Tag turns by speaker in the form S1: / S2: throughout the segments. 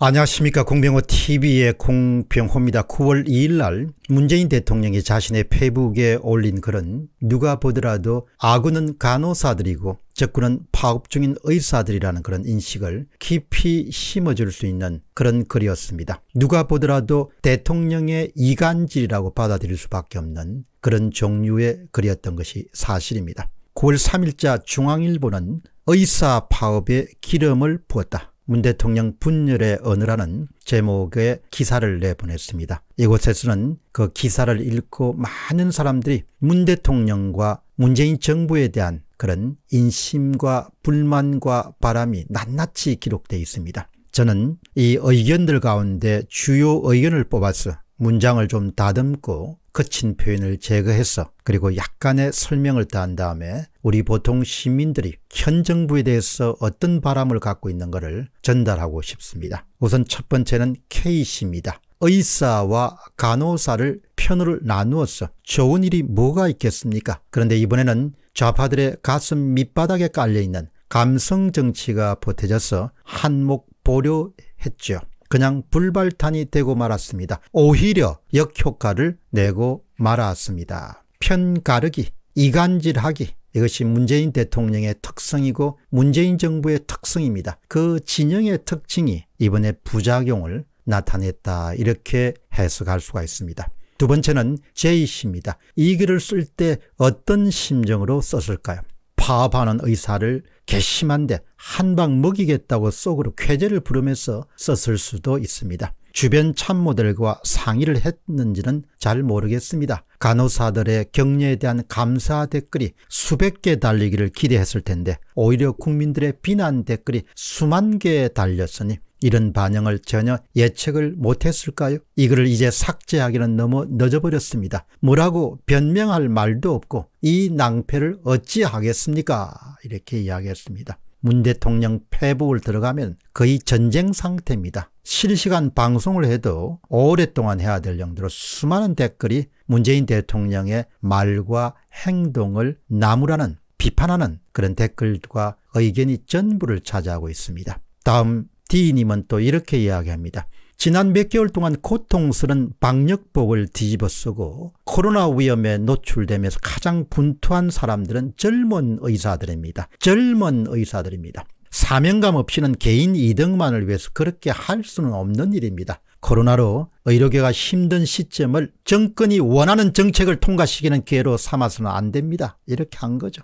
S1: 안녕하십니까 공병호 tv의 공병호입니다. 9월 2일 날 문재인 대통령이 자신의 페북에 올린 글은 누가 보더라도 아군은 간호사들이고 적군은 파업 중인 의사들이라는 그런 인식을 깊이 심어줄 수 있는 그런 글이었습니다. 누가 보더라도 대통령의 이간질이라고 받아들일 수밖에 없는 그런 종류의 글이었던 것이 사실입니다. 9월 3일자 중앙일보는 의사 파업에 기름을 부었다. 문 대통령 분열의 언어라는 제목의 기사를 내보냈습니다. 이곳에서는 그 기사를 읽고 많은 사람들이 문 대통령과 문재인 정부에 대한 그런 인심과 불만과 바람이 낱낱이 기록되어 있습니다. 저는 이 의견들 가운데 주요 의견을 뽑아서 문장을 좀 다듬고 거친 표현을 제거해서 그리고 약간의 설명을 따한 다음에 우리 보통 시민들이 현 정부에 대해서 어떤 바람을 갖고 있는 것을 전달하고 싶습니다. 우선 첫 번째는 케이씨입니다 의사와 간호사를 편으로 나누어서 좋은 일이 뭐가 있겠습니까? 그런데 이번에는 좌파들의 가슴 밑바닥에 깔려있는 감성 정치가 보태져서 한몫 보려했죠. 그냥 불발탄이 되고 말았습니다. 오히려 역효과를 내고 말았습니다. 편가르기, 이간질하기, 이것이 문재인 대통령의 특성이고 문재인 정부의 특성입니다. 그 진영의 특징이 이번에 부작용을 나타냈다 이렇게 해석할 수가 있습니다. 두 번째는 J씨입니다. 이 글을 쓸 때 어떤 심정으로 썼을까요? 파업하는 의사를 괘씸한데 한 방 먹이겠다고 속으로 쾌재를 부르면서 썼을 수도 있습니다. 주변 참모들과 상의를 했는지는 잘 모르겠습니다. 간호사들의 격려에 대한 감사 댓글이 수백 개 달리기를 기대했을 텐데 오히려 국민들의 비난 댓글이 수만 개에 달렸으니 이런 반영을 전혀 예측을 못했을까요? 이 글을 이제 삭제하기는 너무 늦어버렸습니다. 뭐라고 변명할 말도 없고 이 낭패를 어찌 하겠습니까? 이렇게 이야기했습니다. 문 대통령 패복을 들어가면 거의 전쟁 상태입니다. 실시간 방송을 해도 오랫동안 해야 될 정도로 수많은 댓글이 문재인 대통령의 말과 행동을 나무라는 비판하는 그런 댓글과 의견이 전부를 차지하고 있습니다. 다음 D님은 또 이렇게 이야기합니다. 지난 몇 개월 동안 고통스런 방역법을 뒤집어 쓰고 코로나 위험에 노출되면서 가장 분투한 사람들은 젊은 의사들입니다. 젊은 의사들입니다. 사명감 없이는 개인 이득만을 위해서 그렇게 할 수는 없는 일입니다. 코로나로 의료계가 힘든 시점을 정권이 원하는 정책을 통과시키는 기회로 삼아서는 안 됩니다. 이렇게 한 거죠.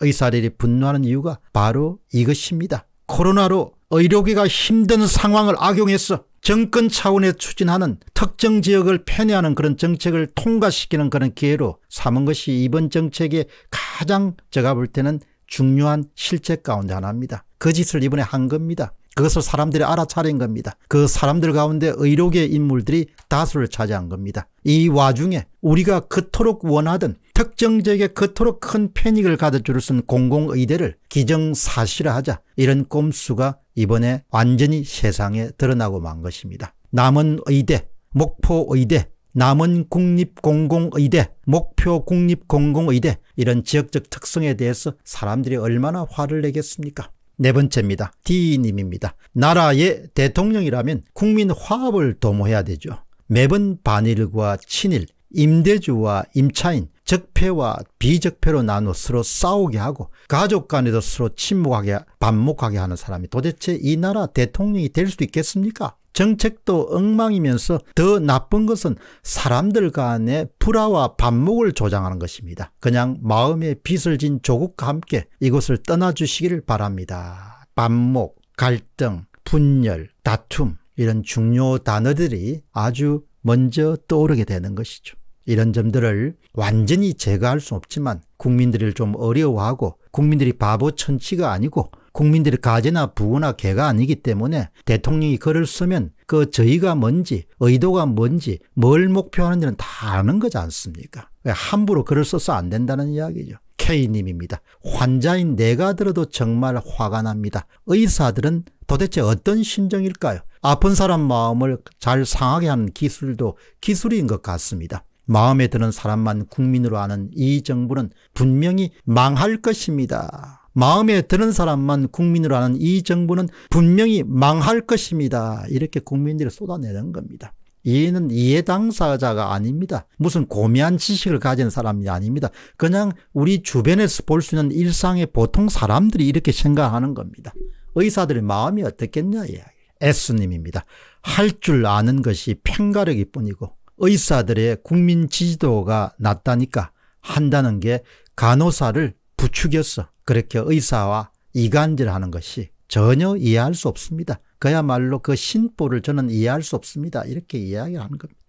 S1: 의사들이 분노하는 이유가 바로 이것입니다. 코로나로 의료계가 어, 힘든 상황을 악용해서 정권 차원에 추진하는 특정 지역을 편애하는 그런 정책을 통과시키는 그런 기회로 삼은 것이 이번 정책의 가장 제가 볼 때는 중요한 실책 가운데 하나입니다. 그 짓을 이번에 한 겁니다. 그것을 사람들이 알아차린 겁니다. 그 사람들 가운데 의료계 인물들이 다수를 차지한 겁니다. 이 와중에 우리가 그토록 원하던 특정 지역에 그토록 큰 패닉을 가득줄 수 있는 공공의대를 기정사실화하자 이런 꼼수가 이번에 완전히 세상에 드러나고 만 것입니다. 남은 의대, 목포 의대, 남은 국립공공의대, 목표 국립공공의대 이런 지역적 특성에 대해서 사람들이 얼마나 화를 내겠습니까? 네 번째입니다. D님입니다. 나라의 대통령이라면 국민 화합을 도모해야 되죠. 매번 반일과 친일, 임대주와 임차인, 적폐와 비적폐로 나누어 서로 싸우게 하고 가족 간에도 서로 침묵하게 반목하게 하는 사람이 도대체 이 나라 대통령이 될수 있겠습니까? 정책도 엉망이면서 더 나쁜 것은 사람들 간의 불화와 반목을 조장하는 것입니다. 그냥 마음에 빚을 진 조국과 함께 이곳을 떠나주시기를 바랍니다. 반목, 갈등, 분열, 다툼 이런 중요 단어들이 아주 먼저 떠오르게 되는 것이죠. 이런 점들을 완전히 제거할 수 없지만 국민들을 좀 어려워하고 국민들이 바보 천치가 아니고 국민들의 가재나 부구나 개가 아니기 때문에 대통령이 글을 쓰면 그 저희가 뭔지 의도가 뭔지 뭘 목표하는지는 다 아는 거지 않습니까? 그러니까 함부로 글을 써서 안 된다는 이야기죠. K님입니다. 환자인 내가 들어도 정말 화가 납니다. 의사들은 도대체 어떤 심정일까요? 아픈 사람 마음을 잘 상하게 하는 기술도 기술인 것 같습니다. 마음에 드는 사람만 국민으로 아는이 정부는 분명히 망할 것입니다. 마음에 드는 사람만 국민으로 하는 이 정부는 분명히 망할 것입니다. 이렇게 국민들이 쏟아내는 겁니다. 이는 이해 당사자가 아닙니다. 무슨 고미한 지식을 가진 사람이 아닙니다. 그냥 우리 주변에서 볼 수 있는 일상의 보통 사람들이 이렇게 생각하는 겁니다. 의사들의 마음이 어떻겠냐 이야기. 예수님입니다. 할 줄 아는 것이 편가르기 뿐이고 의사들의 국민 지지도가 낮다니까 한다는 게 간호사를 부추겼어. 그렇게 의사와 이간질 하는 것이 전혀 이해할 수 없습니다. 그야말로 그 신보를 저는 이해할 수 없습니다. 이렇게 이야기하는 겁니다.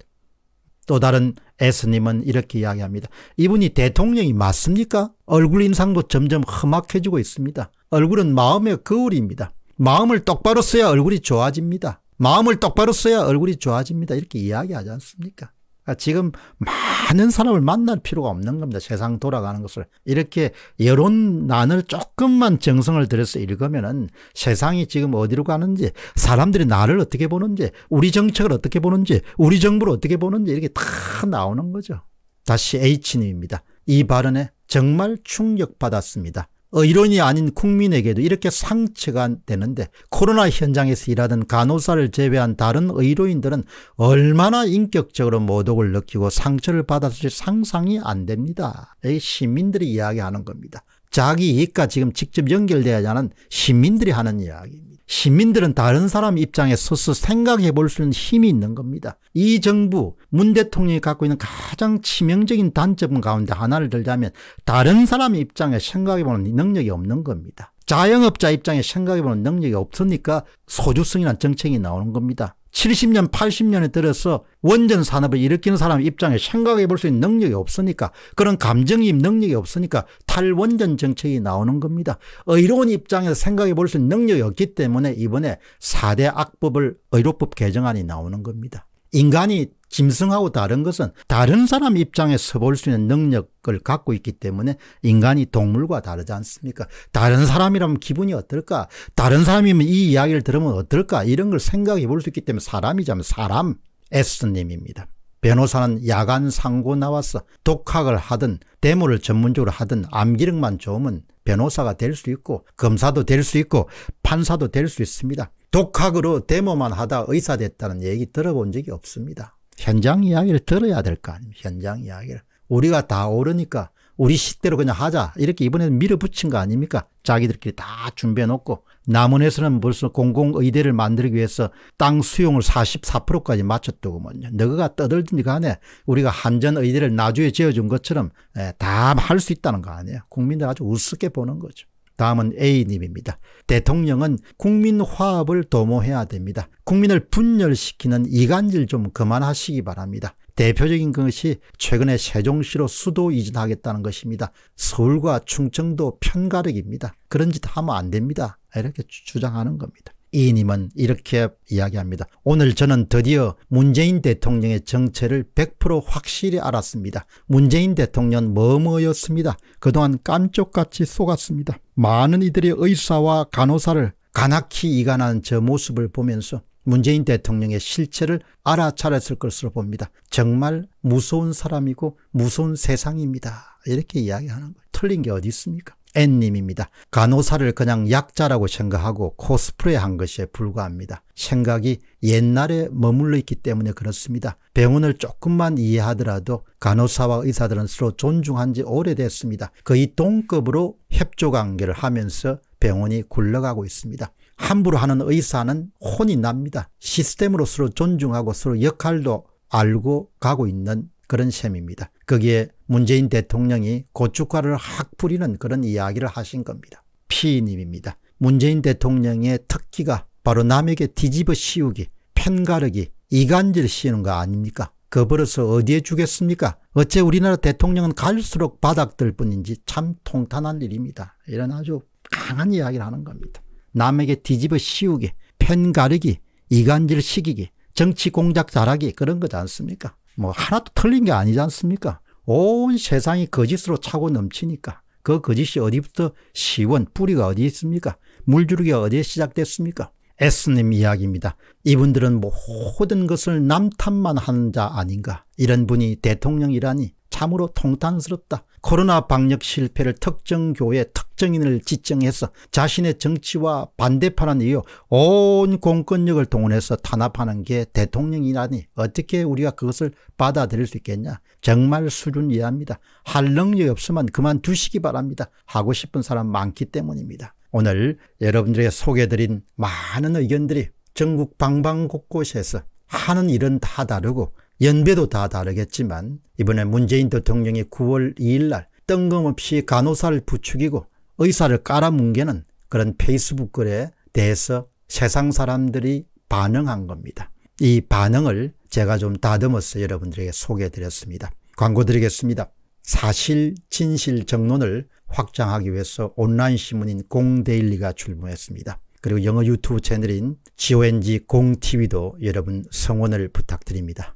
S1: 또 다른 에스님은 이렇게 이야기합니다. 이분이 대통령이 맞습니까? 얼굴 인상도 점점 험악해지고 있습니다. 얼굴은 마음의 거울입니다. 마음을 똑바로 써야 얼굴이 좋아집니다. 마음을 똑바로 써야 얼굴이 좋아집니다. 이렇게 이야기하지 않습니까? 그러니까 지금 많은 사람을 만날 필요가 없는 겁니다. 세상 돌아가는 것을. 이렇게 여론난을 조금만 정성을 들여서 읽으면은 세상이 지금 어디로 가는지, 사람들이 나를 어떻게 보는지, 우리 정책을 어떻게 보는지, 우리 정부를 어떻게 보는지 이렇게 다 나오는 거죠. 다시 H님입니다. 이 발언에 정말 충격받았습니다. 의론이 어, 아닌 국민에게도 이렇게 상처가 되는데 코로나 현장에서 일하던 간호사를 제외한 다른 의료인들은 얼마나 인격적으로 모독을 느끼고 상처를 받았을지 상상이 안 됩니다. 시민들이 이야기하는 겁니다. 자기 이익과 지금 직접 연결돼야 하는 시민들이 하는 이야기입니다. 시민들은 다른 사람 입장에 서서 생각해 볼 수 있는 힘이 있는 겁니다. 이 정부 문 대통령이 갖고 있는 가장 치명적인 단점 가운데 하나를 들자면 다른 사람 입장에 생각해 보는 능력이 없는 겁니다. 자영업자 입장에 생각해 보는 능력이 없으니까 소주성이란 정책이 나오는 겁니다. 70년, 80년에 들어서 원전 산업을 일으키는 사람 입장에 생각해 볼 수 있는 능력이 없으니까 그런 감정이입 능력이 없으니까 탈원전 정책이 나오는 겁니다. 의료원 입장에서 생각해 볼 수 있는 능력이 없기 때문에 이번에 4대 악법을 의료법 개정안이 나오는 겁니다. 인간이 짐승하고 다른 것은 다른 사람 입장에 서볼 수 있는 능력을 갖고 있기 때문에 인간이 동물과 다르지 않습니까? 다른 사람이라면 기분이 어떨까? 다른 사람이면 이 이야기를 들으면 어떨까? 이런 걸 생각해 볼 수 있기 때문에 사람이자면 사람 S님입니다. 변호사는 야간 상고 나와서 독학을 하든 대모를 전문적으로 하든 암기력만 좋으면 변호사가 될 수 있고 검사도 될 수 있고 판사도 될 수 있습니다. 독학으로 데모만 하다 의사 됐다는 얘기 들어본 적이 없습니다. 현장 이야기를 들어야 될 거 아닙니까? 현장 이야기를. 우리가 다 오르니까 우리 식대로 그냥 하자 이렇게 이번에는 밀어붙인 거 아닙니까? 자기들끼리 다 준비해 놓고 남원에서는 벌써 공공의대를 만들기 위해서 땅 수용을 44%까지 마쳤더구먼요. 너가 떠들든지 간에 우리가 한전의대를 나주에 지어준 것처럼 예, 다할 수 있다는 거 아니에요. 국민들 아주 우습게 보는 거죠. 다음은 A님입니다. 대통령은 국민 화합을 도모해야 됩니다. 국민을 분열시키는 이간질 좀 그만하시기 바랍니다. 대표적인 것이 최근에 세종시로 수도 이전하겠다는 것입니다. 서울과 충청도 편가력입니다. 그런 짓 하면 안 됩니다. 이렇게 주장하는 겁니다. 이님은 이렇게 이야기합니다. 오늘 저는 드디어 문재인 대통령의 정체를 100% 확실히 알았습니다. 문재인 대통령 머머였습니다. 그동안 깜쪽같이 속았습니다. 많은 이들의 의사와 간호사를 간악히 이간한 저 모습을 보면서 문재인 대통령의 실체를 알아차렸을 것으로 봅니다. 정말 무서운 사람이고 무서운 세상입니다. 이렇게 이야기하는 거예요. 틀린 게 어디 있습니까? N님입니다. 간호사를 그냥 약자라고 생각하고 코스프레한 것에 불과합니다. 생각이 옛날에 머물러 있기 때문에 그렇습니다. 병원을 조금만 이해하더라도 간호사와 의사들은 서로 존중한 지 오래됐습니다. 거의 동급으로 협조관계를 하면서 병원이 굴러가고 있습니다. 함부로 하는 의사는 혼이 납니다. 시스템으로 서로 존중하고 서로 역할도 알고 가고 있는 그런 셈입니다. 거기에 문재인 대통령이 고춧가루를 확 뿌리는 그런 이야기를 하신 겁니다. 피님입니다. 문재인 대통령의 특기가 바로 남에게 뒤집어 씌우기, 편가르기, 이간질 씌우는 거 아닙니까? 그 버릇을 어디에 주겠습니까? 어째 우리나라 대통령은 갈수록 바닥들 뿐인지 참 통탄한 일입니다. 이런 아주 강한 이야기를 하는 겁니다. 남에게 뒤집어 씌우기, 편가르기, 이간질 시기기 정치 공작 잘하기 그런 거지 않습니까? 뭐 하나도 틀린 게 아니지 않습니까? 온 세상이 거짓으로 차고 넘치니까 그 거짓이 어디부터 시원 뿌리가 어디 있습니까? 물주르기가 어디에 시작됐습니까? 에스님 이야기입니다. 이분들은 모든 것을 남탓만 하는 자 아닌가. 이런 분이 대통령이라니 참으로 통탄스럽다. 코로나 방역 실패를 특정 교회 특정인을 지정해서 자신의 정치와 반대파는 이유 온 공권력을 동원해서 탄압하는 게 대통령이라니 어떻게 우리가 그것을 받아들일 수 있겠냐 정말 수준 이해합니다할 능력이 없으면 그만두시기 바랍니다. 하고 싶은 사람 많기 때문입니다. 오늘 여러분들에게 소개해드린 많은 의견들이 전국 방방곳곳에서 하는 일은 다 다르고 연배도 다 다르겠지만 이번에 문재인 대통령이 9월 2일 날 뜬금없이 간호사를 부추기고 의사를 깔아뭉개는 그런 페이스북 글에 대해서 세상 사람들이 반응한 겁니다. 이 반응을 제가 좀 다듬어서 여러분들에게 소개해드렸습니다. 광고 드리겠습니다. 사실, 진실, 정론을 확장하기 위해서 온라인 신문인 공데일리가 출범했습니다. 그리고 영어 유튜브 채널인 GONG 공TV도 여러분 성원을 부탁드립니다.